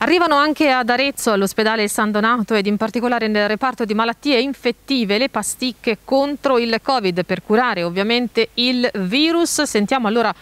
Arrivano anche ad Arezzo, all'ospedale San Donato ed in particolare nel reparto di malattie infettive le pasticche contro il Covid per curare ovviamente il virus. Sentiamo allora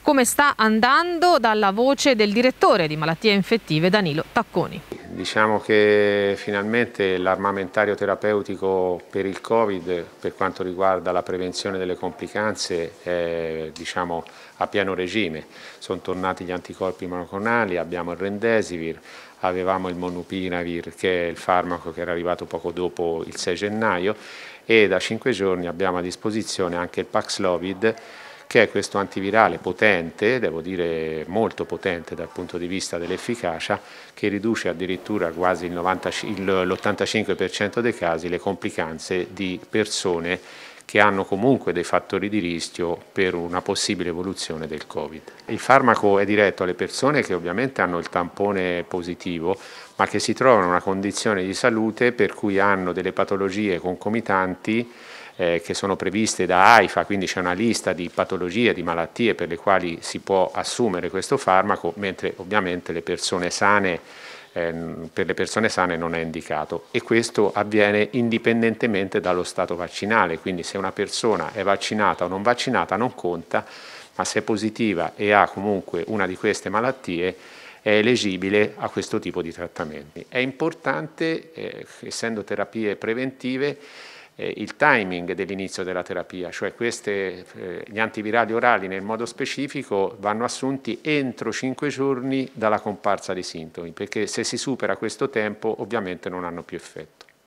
come sta andando dalla voce del direttore di malattie infettive Danilo Tacconi. Diciamo che finalmente l'armamentario terapeutico per il Covid per quanto riguarda la prevenzione delle complicanze è diciamo, a pieno regime. Sono tornati gli anticorpi monoclonali, abbiamo il Rendesivir, avevamo il Monupinavir che è il farmaco che era arrivato poco dopo il 6 gennaio e da 5 giorni abbiamo a disposizione anche il Paxlovid che è questo antivirale potente, devo dire molto potente dal punto di vista dell'efficacia, che riduce addirittura quasi l'85% dei casi le complicanze di persone che hanno comunque dei fattori di rischio per una possibile evoluzione del Covid. Il farmaco è diretto alle persone che ovviamente hanno il tampone positivo, ma che si trovano in una condizione di salute per cui hanno delle patologie concomitanti eh, che sono previste da AIFA, quindi c'è una lista di patologie, di malattie per le quali si può assumere questo farmaco, mentre ovviamente le persone sane ehm, per le persone sane non è indicato e questo avviene indipendentemente dallo stato vaccinale, quindi se una persona è vaccinata o non vaccinata non conta, ma se è positiva e ha comunque una di queste malattie è elegibile a questo tipo di trattamenti. È importante, eh, essendo terapie preventive, eh, il timing dell'inizio della terapia, cioè queste, eh, gli antivirali orali nel modo specifico vanno assunti entro 5 giorni dalla comparsa dei sintomi, perché se si supera questo tempo ovviamente non hanno più effetto.